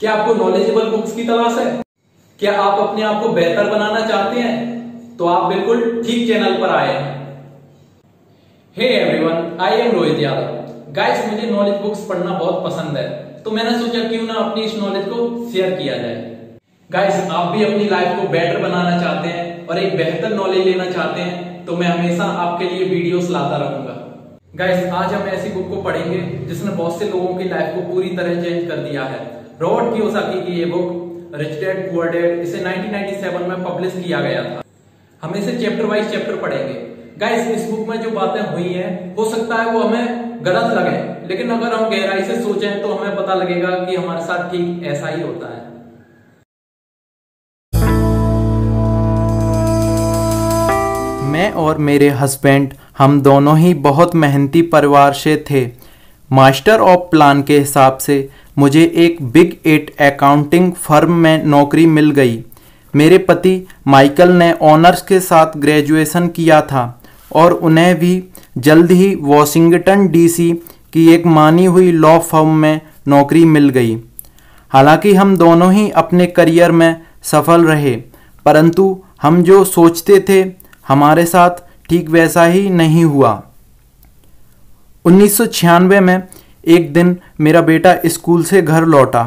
क्या आपको knowledgeable books की तलाश है क्या आप अपने आप को बेहतर बनाना चाहते हैं तो आप बिल्कुल ठीक चैनल पर आए हैं hey everyone I am Rohit Yadav guys मुझे नॉलेज बुक्स पढ़ना बहुत पसंद है तो मैंने सोचा क्यों ना अपनी इस नॉलेज को शेयर किया जाए गाइस आप भी अपनी लाइफ को बेटर बनाना चाहते हैं और एक बेहतर नॉलेज लेना चाहते हैं तो मैं हमेशा आपके लिए वीडियोस लाता रहूंगा गाइस आज हम ऐसी बुक को पढ़ेंगे जिसने बहुत से लोगों की लाइफ को पूरी तरह चेंज कर दिया है रॉबर्ट कियोसाकी की ये book Rich Dad Poor Dad इसे 1997 में पब्लिश किया गया था हम इसे चैप्टर वाइज चैप्टर पढ़ेंगे गाइस इस बुक में जो बातें हुई हैं हो सकता है वो हमें गलत लगे लेकिन अगर हम गहराई से सोचें तो हमें पता लगेगा कि हमारे साथ ठीक ऐसा ही होता है मैं और मेरे हस्बैंड हम दोनों ही बहुत मेहनती परिवार से थे मास्टर ऑफ प्लान के हिसाब से मुझे एक बिग एट अकाउंटिंग फर्म में नौकरी मिल गई मेरे पति माइकल ने ऑनर्स के साथ ग्रेजुएशन किया था और उन्हें भी जल्द ही वॉशिंगटन डीसी की एक मानी हुई लॉ फर्म में नौकरी मिल गई हालांकि हम दोनों ही अपने करियर में सफल रहे परंतु हम जो सोचते थे हमारे साथ ठीक वैसा ही नहीं हुआ उन्नीस में एक दिन मेरा बेटा स्कूल से घर लौटा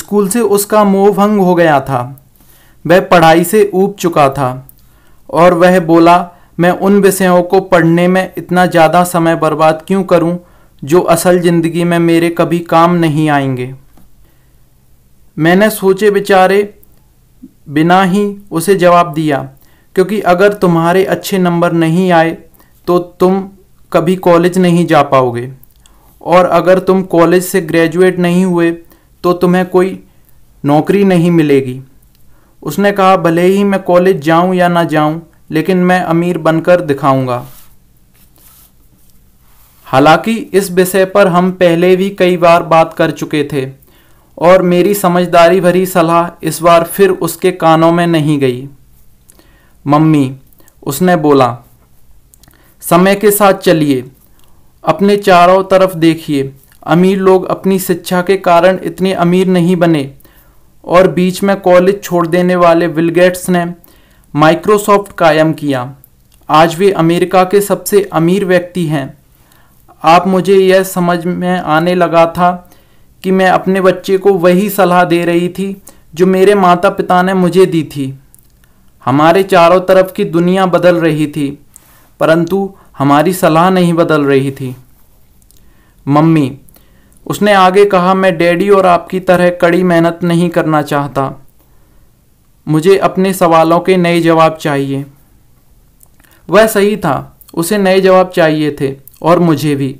स्कूल से उसका मोह भंग हो गया था वह पढ़ाई से ऊब चुका था और वह बोला मैं उन विषयों को पढ़ने में इतना ज़्यादा समय बर्बाद क्यों करूं जो असल ज़िंदगी में मेरे कभी काम नहीं आएंगे मैंने सोचे बेचारे बिना ही उसे जवाब दिया क्योंकि अगर तुम्हारे अच्छे नंबर नहीं आए तो तुम कभी कॉलेज नहीं जा पाओगे और अगर तुम कॉलेज से ग्रेजुएट नहीं हुए तो तुम्हें कोई नौकरी नहीं मिलेगी उसने कहा भले ही मैं कॉलेज जाऊं या ना जाऊं लेकिन मैं अमीर बनकर दिखाऊंगा हालांकि इस विषय पर हम पहले भी कई बार बात कर चुके थे और मेरी समझदारी भरी सलाह इस बार फिर उसके कानों में नहीं गई मम्मी उसने बोला समय के साथ चलिए अपने चारों तरफ देखिए अमीर लोग अपनी शिक्षा के कारण इतने अमीर नहीं बने और बीच में कॉलेज छोड़ देने वाले विलगेट्स ने माइक्रोसॉफ्ट कायम किया आज वे अमेरिका के सबसे अमीर व्यक्ति हैं आप मुझे यह समझ में आने लगा था कि मैं अपने बच्चे को वही सलाह दे रही थी जो मेरे माता पिता ने मुझे दी थी हमारे चारों तरफ की दुनिया बदल रही थी परंतु हमारी सलाह नहीं बदल रही थी मम्मी उसने आगे कहा मैं डैडी और आपकी तरह कड़ी मेहनत नहीं करना चाहता मुझे अपने सवालों के नए जवाब चाहिए वह सही था उसे नए जवाब चाहिए थे और मुझे भी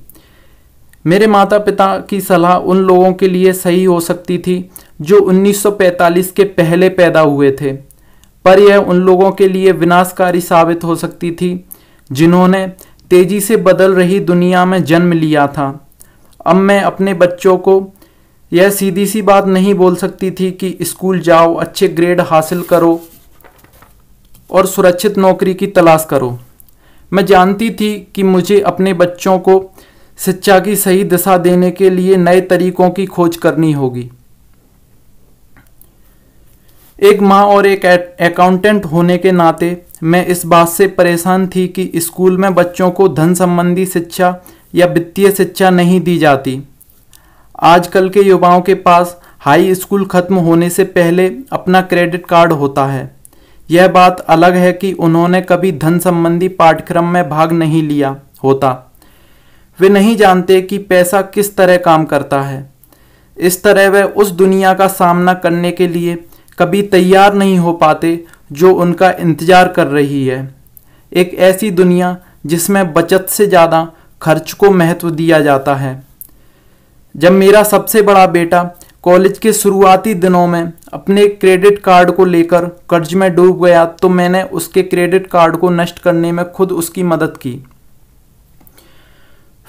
मेरे माता पिता की सलाह उन लोगों के लिए सही हो सकती थी जो 1945 के पहले पैदा हुए थे पर यह उन लोगों के लिए विनाशकारी साबित हो सकती थी जिन्होंने तेज़ी से बदल रही दुनिया में जन्म लिया था अब मैं अपने बच्चों को यह सीधी सी बात नहीं बोल सकती थी कि स्कूल जाओ अच्छे ग्रेड हासिल करो और सुरक्षित नौकरी की तलाश करो मैं जानती थी कि मुझे अपने बच्चों को शिक्षा की सही दिशा देने के लिए नए तरीकों की खोज करनी होगी एक माँ और एक अकाउंटेंट होने के नाते मैं इस बात से परेशान थी कि स्कूल में बच्चों को धन संबंधी शिक्षा या वित्तीय शिक्षा नहीं दी जाती आजकल के युवाओं के पास हाई स्कूल ख़त्म होने से पहले अपना क्रेडिट कार्ड होता है यह बात अलग है कि उन्होंने कभी धन संबंधी पाठ्यक्रम में भाग नहीं लिया होता वे नहीं जानते कि पैसा किस तरह काम करता है इस तरह वह उस दुनिया का सामना करने के लिए कभी तैयार नहीं हो पाते जो उनका इंतज़ार कर रही है एक ऐसी दुनिया जिसमें बचत से ज़्यादा खर्च को महत्व दिया जाता है जब मेरा सबसे बड़ा बेटा कॉलेज के शुरुआती दिनों में अपने क्रेडिट कार्ड को लेकर कर्ज में डूब गया तो मैंने उसके क्रेडिट कार्ड को नष्ट करने में खुद उसकी मदद की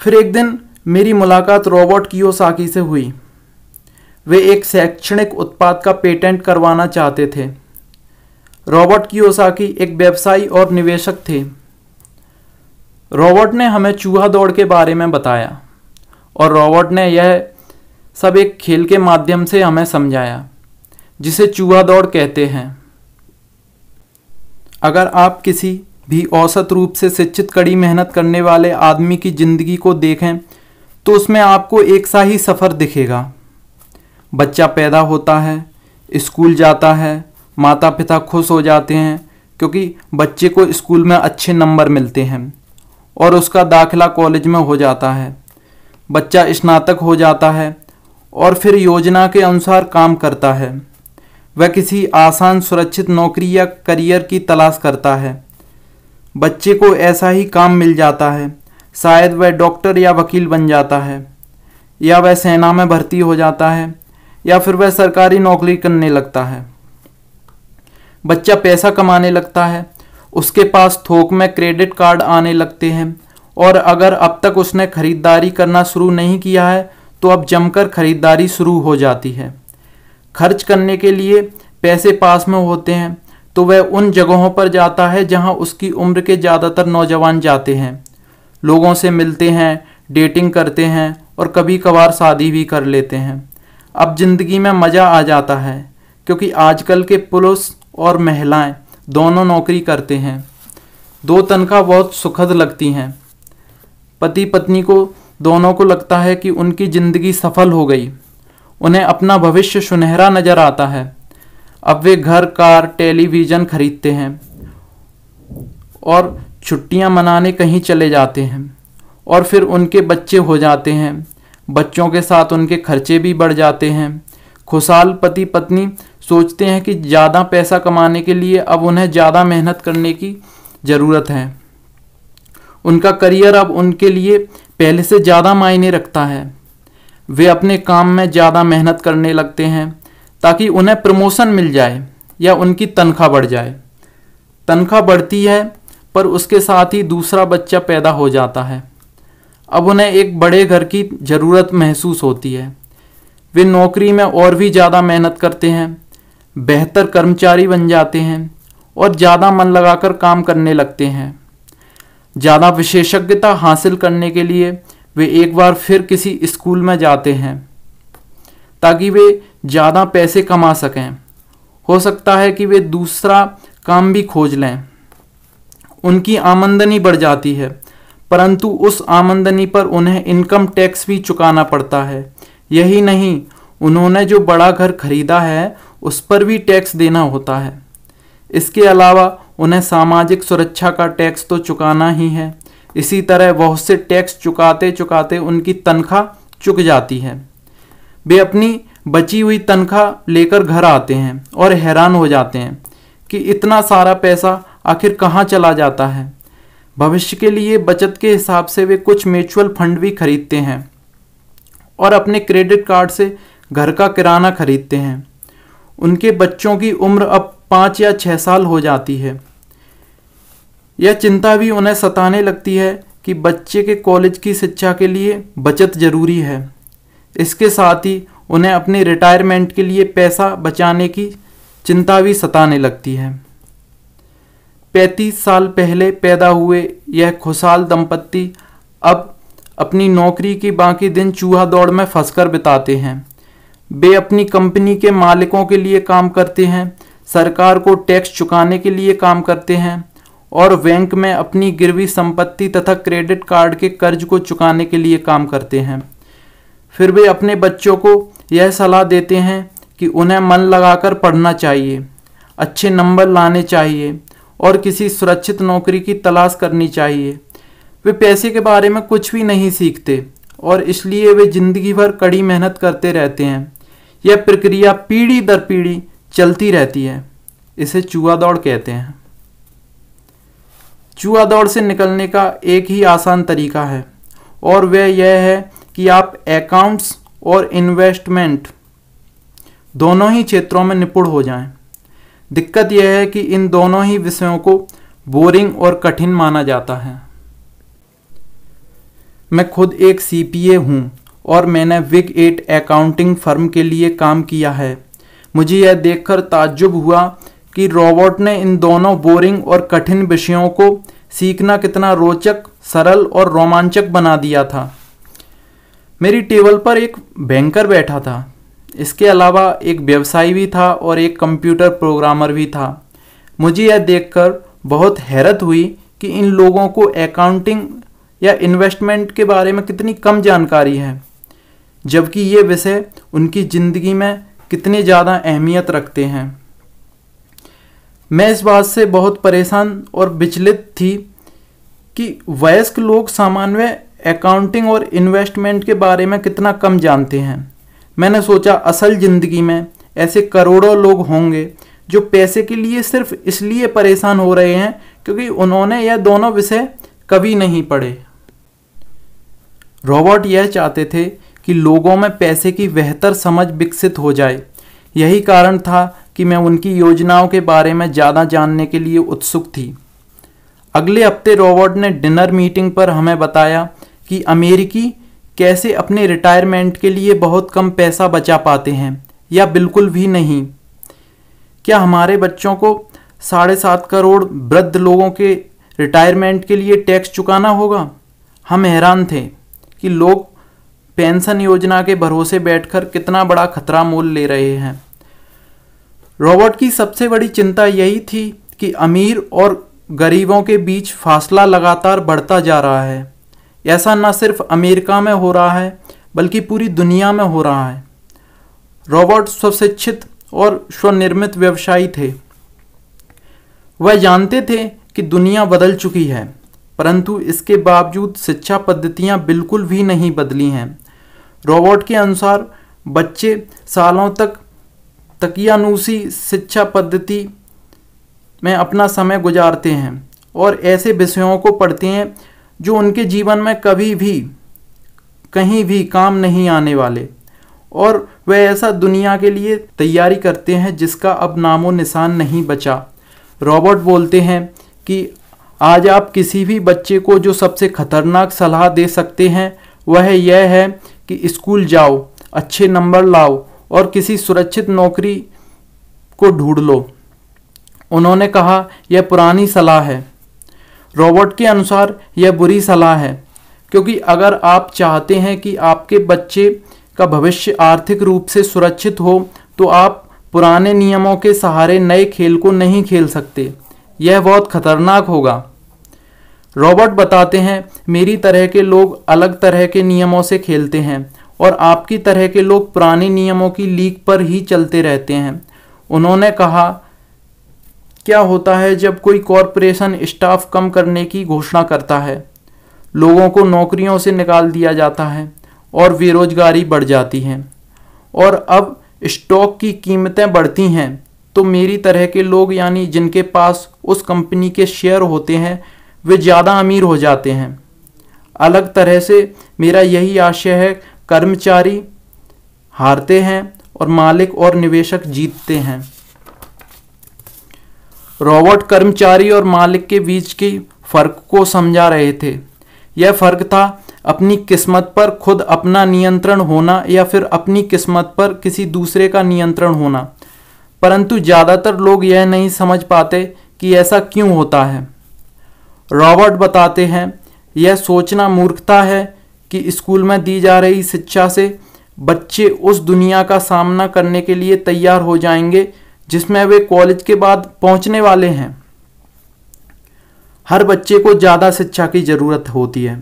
फिर एक दिन मेरी मुलाकात रॉबर्ट कियोसाकी से हुई वे एक शैक्षणिक उत्पाद का पेटेंट करवाना चाहते थे रॉबर्ट कियोसाकी एक व्यवसायी और निवेशक थे रॉबर्ट ने हमें चूहा दौड़ के बारे में बताया और रॉबर्ट ने यह सब एक खेल के माध्यम से हमें समझाया जिसे चूहा दौड़ कहते हैं अगर आप किसी भी औसत रूप से शिक्षित कड़ी मेहनत करने वाले आदमी की ज़िंदगी को देखें तो उसमें आपको एक सा ही सफ़र दिखेगा बच्चा पैदा होता है स्कूल जाता है माता पिता खुश हो जाते हैं क्योंकि बच्चे को स्कूल में अच्छे नंबर मिलते हैं और उसका दाखिला कॉलेज में हो जाता है बच्चा स्नातक हो जाता है और फिर योजना के अनुसार काम करता है वह किसी आसान सुरक्षित नौकरी या करियर की तलाश करता है बच्चे को ऐसा ही काम मिल जाता है शायद वह डॉक्टर या वकील बन जाता है या वह सेना में भर्ती हो जाता है या फिर वह सरकारी नौकरी करने लगता है बच्चा पैसा कमाने लगता है उसके पास थोक में क्रेडिट कार्ड आने लगते हैं और अगर अब तक उसने खरीदारी करना शुरू नहीं किया है तो अब जमकर खरीदारी शुरू हो जाती है खर्च करने के लिए पैसे पास में होते हैं तो वह उन जगहों पर जाता है जहां उसकी उम्र के ज़्यादातर नौजवान जाते हैं लोगों से मिलते हैं डेटिंग करते हैं और कभी कभार शादी भी कर लेते हैं अब ज़िंदगी में मज़ा आ जाता है क्योंकि आजकल के पुरुष और महिलाएं दोनों नौकरी करते हैं दो तनख्वाह बहुत सुखद लगती हैं पति पत्नी को दोनों को लगता है कि उनकी ज़िंदगी सफल हो गई उन्हें अपना भविष्य सुनहरा नज़र आता है अब वे घर कार टेलीविज़न खरीदते हैं और छुट्टियां मनाने कहीं चले जाते हैं और फिर उनके बच्चे हो जाते हैं बच्चों के साथ उनके खर्चे भी बढ़ जाते हैं खुशहाल पति पत्नी सोचते हैं कि ज़्यादा पैसा कमाने के लिए अब उन्हें ज़्यादा मेहनत करने की ज़रूरत है उनका करियर अब उनके लिए पहले से ज़्यादा मायने रखता है वे अपने काम में ज़्यादा मेहनत करने लगते हैं ताकि उन्हें प्रमोशन मिल जाए या उनकी तनख्वाह बढ़ जाए तनख्वाह बढ़ती है पर उसके साथ ही दूसरा बच्चा पैदा हो जाता है अब उन्हें एक बड़े घर की ज़रूरत महसूस होती है वे नौकरी में और भी ज़्यादा मेहनत करते हैं बेहतर कर्मचारी बन जाते हैं और ज़्यादा मन लगाकर काम करने लगते हैं ज़्यादा विशेषज्ञता हासिल करने के लिए वे एक बार फिर किसी स्कूल में जाते हैं ताकि वे ज़्यादा पैसे कमा सकें हो सकता है कि वे दूसरा काम भी खोज लें उनकी आमंदनी बढ़ जाती है परंतु उस आमदनी पर उन्हें इनकम टैक्स भी चुकाना पड़ता है यही नहीं उन्होंने जो बड़ा घर खरीदा है उस पर भी टैक्स देना होता है इसके अलावा उन्हें सामाजिक सुरक्षा का टैक्स तो चुकाना ही है इसी तरह बहुत से टैक्स चुकाते चुकाते उनकी तनख्वाह चुक जाती है वे अपनी बची हुई तनख्वाह लेकर घर आते हैं और हैरान हो जाते हैं कि इतना सारा पैसा आखिर कहाँ चला जाता है भविष्य के लिए बचत के हिसाब से वे कुछ म्यूचुअल फंड भी खरीदते हैं और अपने क्रेडिट कार्ड से घर का किराना खरीदते हैं उनके बच्चों की उम्र अब पाँच या छः साल हो जाती है यह चिंता भी उन्हें सताने लगती है कि बच्चे के कॉलेज की शिक्षा के लिए बचत ज़रूरी है इसके साथ ही उन्हें अपने रिटायरमेंट के लिए पैसा बचाने की चिंता भी सताने लगती है पैंतीस साल पहले पैदा हुए यह खुशहाल दंपत्ति अब अपनी नौकरी के बाकी दिन चूहा दौड़ में फंसकर बिताते हैं वे अपनी कंपनी के मालिकों के लिए काम करते हैं सरकार को टैक्स चुकाने के लिए काम करते हैं और बैंक में अपनी गिरवी संपत्ति तथा क्रेडिट कार्ड के कर्ज को चुकाने के लिए काम करते हैं फिर वे अपने बच्चों को यह सलाह देते हैं कि उन्हें मन लगाकर पढ़ना चाहिए अच्छे नंबर लाने चाहिए और किसी सुरक्षित नौकरी की तलाश करनी चाहिए वे पैसे के बारे में कुछ भी नहीं सीखते और इसलिए वे जिंदगी भर कड़ी मेहनत करते रहते हैं यह प्रक्रिया पीढ़ी दर पीढ़ी चलती रहती है इसे चूहा दौड़ कहते हैं चूहा दौड़ से निकलने का एक ही आसान तरीका है और वह यह है कि आप अकाउंट्स और इन्वेस्टमेंट दोनों ही क्षेत्रों में निपुण हो जाएं। दिक्कत यह है कि इन दोनों ही विषयों को बोरिंग और कठिन माना जाता है मैं खुद एक सी पी ए हूँ और मैंने विग एट अकाउंटिंग फर्म के लिए काम किया है मुझे यह देखकर ताज्जुब हुआ कि रॉबर्ट ने इन दोनों बोरिंग और कठिन विषयों को सीखना कितना रोचक सरल और रोमांचक बना दिया था मेरी टेबल पर एक बैंकर बैठा था इसके अलावा एक व्यवसायी भी था और एक कंप्यूटर प्रोग्रामर भी था मुझे यह देखकर बहुत हैरत हुई कि इन लोगों को अकाउंटिंग या इन्वेस्टमेंट के बारे में कितनी कम जानकारी है जबकि ये विषय उनकी ज़िंदगी में कितने ज़्यादा अहमियत रखते हैं मैं इस बात से बहुत परेशान और विचलित थी कि वयस्क लोग सामान्य अकाउंटिंग और इन्वेस्टमेंट के बारे में कितना कम जानते हैं मैंने सोचा असल ज़िंदगी में ऐसे करोड़ों लोग होंगे जो पैसे के लिए सिर्फ इसलिए परेशान हो रहे हैं क्योंकि उन्होंने यह दोनों विषय कभी नहीं पढ़े रॉबर्ट यह चाहते थे कि लोगों में पैसे की बेहतर समझ विकसित हो जाए यही कारण था कि मैं उनकी योजनाओं के बारे में ज़्यादा जानने के लिए उत्सुक थी अगले हफ्ते रॉबर्ट ने डिनर मीटिंग पर हमें बताया कि अमेरिकी कैसे अपने रिटायरमेंट के लिए बहुत कम पैसा बचा पाते हैं या बिल्कुल भी नहीं क्या हमारे बच्चों को साढ़े सात करोड़ वृद्ध लोगों के रिटायरमेंट के लिए टैक्स चुकाना होगा हम हैरान थे कि लोग पेंशन योजना के भरोसे बैठकर कितना बड़ा खतरा मोल ले रहे हैं रॉबर्ट की सबसे बड़ी चिंता यही थी कि अमीर और गरीबों के बीच फासला लगातार बढ़ता जा रहा है ऐसा न सिर्फ अमेरिका में हो रहा है बल्कि पूरी दुनिया में हो रहा है रॉबर्ट स्वशिक्षित और स्वनिर्मित व्यवसायी थे वह जानते थे कि दुनिया बदल चुकी है परंतु इसके बावजूद शिक्षा पद्धतियां बिल्कुल भी नहीं बदली हैं रॉबर्ट के अनुसार बच्चे सालों तक तकियानुसी शिक्षा पद्धति में अपना समय गुजारते हैं और ऐसे विषयों को पढ़ते हैं जो उनके जीवन में कभी भी कहीं भी काम नहीं आने वाले और वे ऐसा दुनिया के लिए तैयारी करते हैं जिसका अब नामो निशान नहीं बचा रॉबर्ट बोलते हैं कि आज आप किसी भी बच्चे को जो सबसे खतरनाक सलाह दे सकते हैं वह यह है कि स्कूल जाओ अच्छे नंबर लाओ और किसी सुरक्षित नौकरी को ढूंढ लो उन्होंने कहा यह पुरानी सलाह है रॉबर्ट के अनुसार यह बुरी सलाह है क्योंकि अगर आप चाहते हैं कि आपके बच्चे का भविष्य आर्थिक रूप से सुरक्षित हो तो आप पुराने नियमों के सहारे नए खेल को नहीं खेल सकते यह बहुत खतरनाक होगा रॉबर्ट बताते हैं मेरी तरह के लोग अलग तरह के नियमों से खेलते हैं और आपकी तरह के लोग पुराने नियमों की लीक पर ही चलते रहते हैं उन्होंने कहा क्या होता है जब कोई कॉरपोरेशन स्टाफ कम करने की घोषणा करता है लोगों को नौकरियों से निकाल दिया जाता है और बेरोजगारी बढ़ जाती है और अब स्टॉक की कीमतें बढ़ती हैं तो मेरी तरह के लोग यानी जिनके पास उस कंपनी के शेयर होते हैं वे ज़्यादा अमीर हो जाते हैं अलग तरह से मेरा यही आशय है कर्मचारी हारते हैं और मालिक और निवेशक जीतते हैं रॉबर्ट कर्मचारी और मालिक के बीच के फ़र्क को समझा रहे थे यह फ़र्क था अपनी किस्मत पर खुद अपना नियंत्रण होना या फिर अपनी किस्मत पर किसी दूसरे का नियंत्रण होना परंतु ज़्यादातर लोग यह नहीं समझ पाते कि ऐसा क्यों होता है रॉबर्ट बताते हैं यह सोचना मूर्खता है कि स्कूल में दी जा रही शिक्षा से बच्चे उस दुनिया का सामना करने के लिए तैयार हो जाएंगे जिसमें वे कॉलेज के बाद पहुंचने वाले हैं हर बच्चे को ज़्यादा शिक्षा की ज़रूरत होती है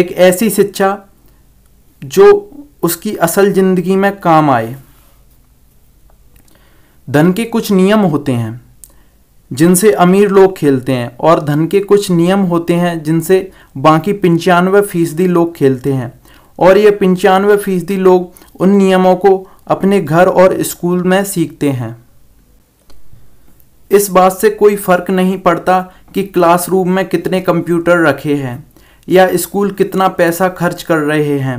एक ऐसी शिक्षा जो उसकी असल ज़िंदगी में काम आए धन के कुछ नियम होते हैं जिनसे अमीर लोग खेलते हैं और धन के कुछ नियम होते हैं जिनसे बाकी पंचानवे फीसदी लोग खेलते हैं और ये पंचानवे फीसदी लोग उन नियमों को अपने घर और स्कूल में सीखते हैं इस बात से कोई फ़र्क नहीं पड़ता कि क्लासरूम में कितने कंप्यूटर रखे हैं या स्कूल कितना पैसा खर्च कर रहे हैं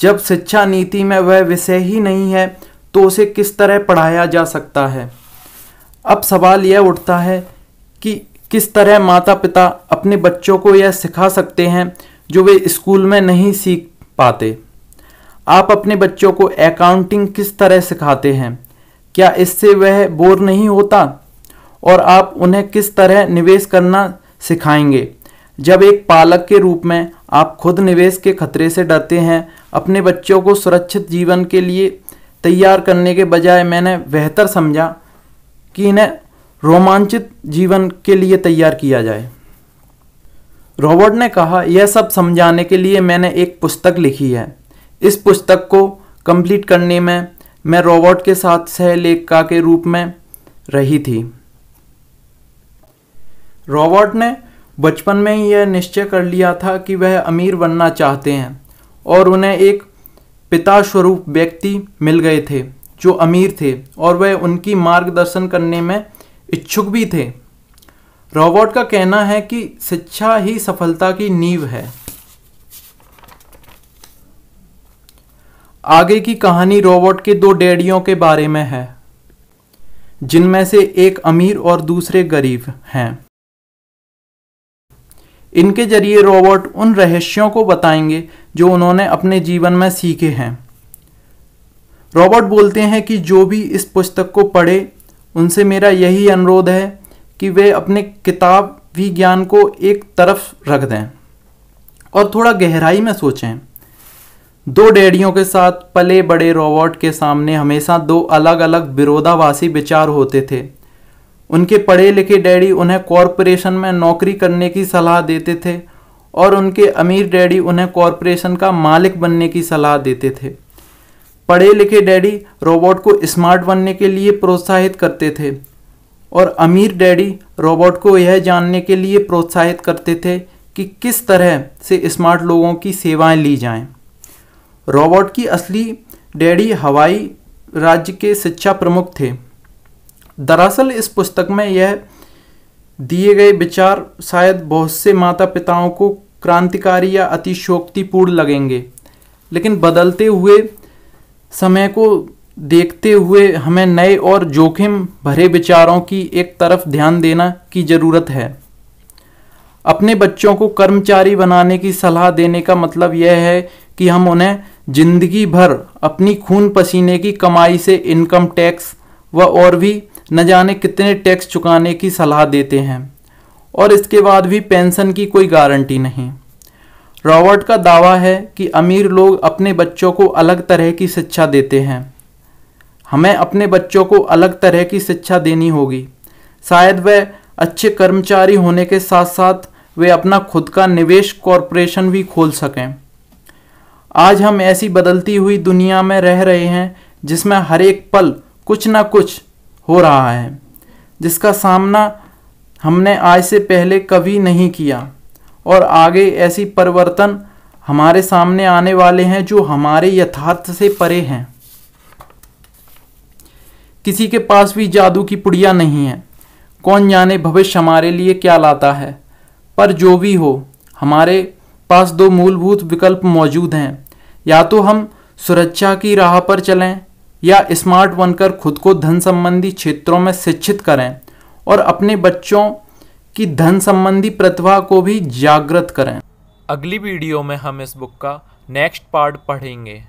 जब शिक्षा नीति में वह विषय ही नहीं है तो उसे किस तरह पढ़ाया जा सकता है अब सवाल यह उठता है कि किस तरह माता पिता अपने बच्चों को यह सिखा सकते हैं जो वे स्कूल में नहीं सीख पाते आप अपने बच्चों को अकाउंटिंग किस तरह सिखाते हैं क्या इससे वह बोर नहीं होता और आप उन्हें किस तरह निवेश करना सिखाएंगे जब एक पालक के रूप में आप खुद निवेश के खतरे से डरते हैं अपने बच्चों को सुरक्षित जीवन के लिए तैयार करने के बजाय मैंने बेहतर समझा कि इन्हें रोमांचित जीवन के लिए तैयार किया जाए रॉबर्ट ने कहा यह सब समझाने के लिए मैंने एक पुस्तक लिखी है इस पुस्तक को कंप्लीट करने में मैं रोबोट के साथ लेखिका के रूप में रही थी रोबोट ने बचपन में ही यह निश्चय कर लिया था कि वह अमीर बनना चाहते हैं और उन्हें एक पिता स्वरूप व्यक्ति मिल गए थे जो अमीर थे और वह उनकी मार्गदर्शन करने में इच्छुक भी थे रोबोट का कहना है कि शिक्षा ही सफलता की नींव है आगे की कहानी रोबोट के दो डैडियों के बारे में है जिनमें से एक अमीर और दूसरे गरीब हैं इनके जरिए रोबोट उन रहस्यों को बताएंगे जो उन्होंने अपने जीवन में सीखे हैं रॉबर्ट बोलते हैं कि जो भी इस पुस्तक को पढ़े उनसे मेरा यही अनुरोध है कि वे अपने किताब विज्ञान को एक तरफ रख दें और थोड़ा गहराई में सोचें दो डैडियों के साथ पले बड़े रोबोट के सामने हमेशा दो अलग अलग विरोधाभासी विचार होते थे उनके पढ़े लिखे डैडी उन्हें कॉरपोरेशन में नौकरी करने की सलाह देते थे और उनके अमीर डैडी उन्हें कॉरपोरेशन का मालिक बनने की सलाह देते थे पढ़े लिखे डैडी रोबोट को स्मार्ट बनने के लिए प्रोत्साहित करते थे और अमीर डैडी रोबोट को यह जानने के लिए प्रोत्साहित करते थे कि किस तरह से स्मार्ट लोगों की सेवाएं ली जाएं। रॉबर्ट की असली डैडी हवाई राज्य के शिक्षा प्रमुख थे दरअसल इस पुस्तक में यह दिए गए विचार शायद बहुत से माता पिताओं को क्रांतिकारी या अतिशोक्तिपूर्ण लगेंगे लेकिन बदलते हुए समय को देखते हुए हमें नए और जोखिम भरे विचारों की एक तरफ ध्यान देना की ज़रूरत है अपने बच्चों को कर्मचारी बनाने की सलाह देने का मतलब यह है कि हम उन्हें जिंदगी भर अपनी खून पसीने की कमाई से इनकम टैक्स व और भी न जाने कितने टैक्स चुकाने की सलाह देते हैं और इसके बाद भी पेंशन की कोई गारंटी नहीं रॉबर्ट का दावा है कि अमीर लोग अपने बच्चों को अलग तरह की शिक्षा देते हैं हमें अपने बच्चों को अलग तरह की शिक्षा देनी होगी शायद वह अच्छे कर्मचारी होने के साथ साथ वे अपना खुद का निवेश कॉरपोरेशन भी खोल सकें आज हम ऐसी बदलती हुई दुनिया में रह रहे हैं जिसमें हर एक पल कुछ ना कुछ हो रहा है जिसका सामना हमने आज से पहले कभी नहीं किया और आगे ऐसी परिवर्तन हमारे सामने आने वाले हैं जो हमारे यथार्थ से परे हैं किसी के पास भी जादू की पुड़िया नहीं है कौन जाने भविष्य हमारे लिए क्या लाता है पर जो भी हो हमारे पास दो मूलभूत विकल्प मौजूद हैं या तो हम सुरक्षा की राह पर चलें या स्मार्ट बनकर खुद को धन संबंधी क्षेत्रों में शिक्षित करें और अपने बच्चों की धन संबंधी प्रतिभा को भी जागृत करें अगली वीडियो में हम इस बुक का नेक्स्ट पार्ट पढ़ेंगे